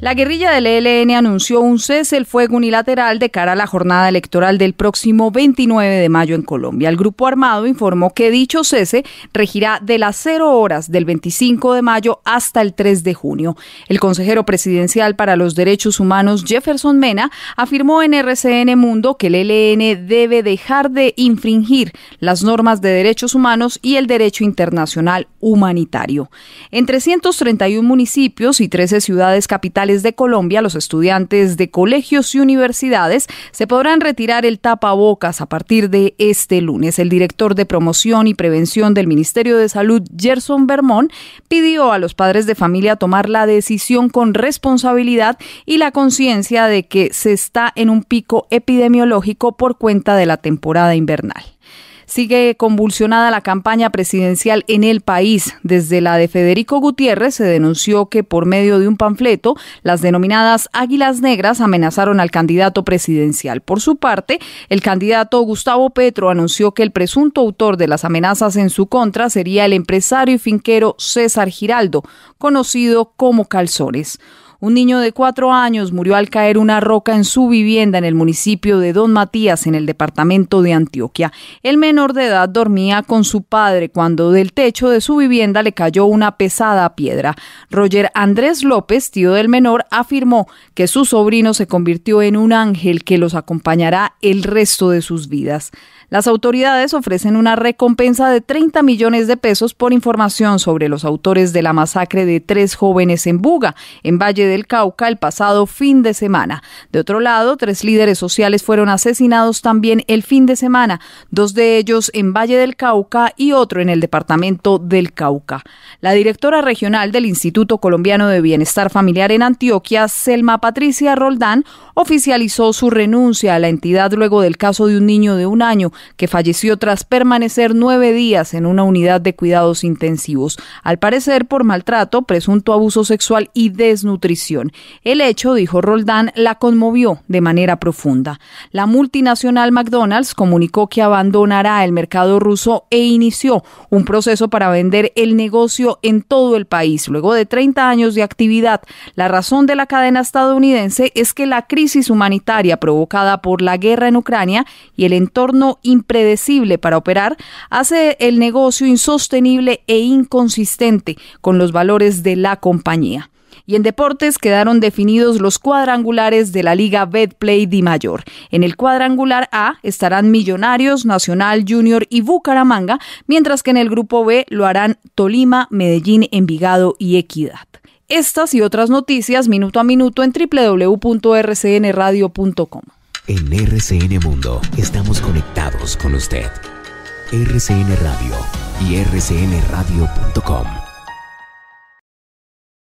La guerrilla del ELN anunció un cese el fuego unilateral de cara a la jornada electoral del próximo 29 de mayo en Colombia. El grupo armado informó que dicho cese regirá de las 0 horas del 25 de mayo hasta el 3 de junio. El consejero presidencial para los derechos humanos Jefferson Mena afirmó en RCN Mundo que el ELN debe dejar de infringir las normas de derechos humanos y el derecho internacional humanitario. En 331 municipios y 13 ciudades capitales de Colombia, los estudiantes de colegios y universidades se podrán retirar el tapabocas a partir de este lunes. El director de promoción y prevención del Ministerio de Salud, Gerson Bermón, pidió a los padres de familia tomar la decisión con responsabilidad y la conciencia de que se está en un pico epidemiológico por cuenta de la temporada invernal. Sigue convulsionada la campaña presidencial en el país. Desde la de Federico Gutiérrez se denunció que por medio de un panfleto, las denominadas Águilas Negras amenazaron al candidato presidencial. Por su parte, el candidato Gustavo Petro anunció que el presunto autor de las amenazas en su contra sería el empresario y finquero César Giraldo, conocido como Calzones. Un niño de cuatro años murió al caer una roca en su vivienda en el municipio de Don Matías, en el departamento de Antioquia. El menor de edad dormía con su padre cuando del techo de su vivienda le cayó una pesada piedra. Roger Andrés López, tío del menor, afirmó que su sobrino se convirtió en un ángel que los acompañará el resto de sus vidas. Las autoridades ofrecen una recompensa de 30 millones de pesos por información sobre los autores de la masacre de tres jóvenes en Buga, en Valle del Cauca, el pasado fin de semana. De otro lado, tres líderes sociales fueron asesinados también el fin de semana, dos de ellos en Valle del Cauca y otro en el departamento del Cauca. La directora regional del Instituto Colombiano de Bienestar Familiar en Antioquia, Selma Patricia Roldán, oficializó su renuncia a la entidad luego del caso de un niño de un año que falleció tras permanecer nueve días en una unidad de cuidados intensivos, al parecer por maltrato, presunto abuso sexual y desnutrición. El hecho, dijo Roldán, la conmovió de manera profunda. La multinacional McDonald's comunicó que abandonará el mercado ruso e inició un proceso para vender el negocio en todo el país, luego de 30 años de actividad. La razón de la cadena estadounidense es que la crisis humanitaria provocada por la guerra en Ucrania y el entorno impredecible para operar hace el negocio insostenible e inconsistente con los valores de la compañía. Y en deportes quedaron definidos los cuadrangulares de la Liga Betplay Di Mayor. En el cuadrangular A estarán Millonarios, Nacional Junior y Bucaramanga, mientras que en el grupo B lo harán Tolima, Medellín, Envigado y Equidad. Estas y otras noticias minuto a minuto en www.rcnradio.com. En RCN Mundo estamos conectados con usted. RCN Radio y rcnradio.com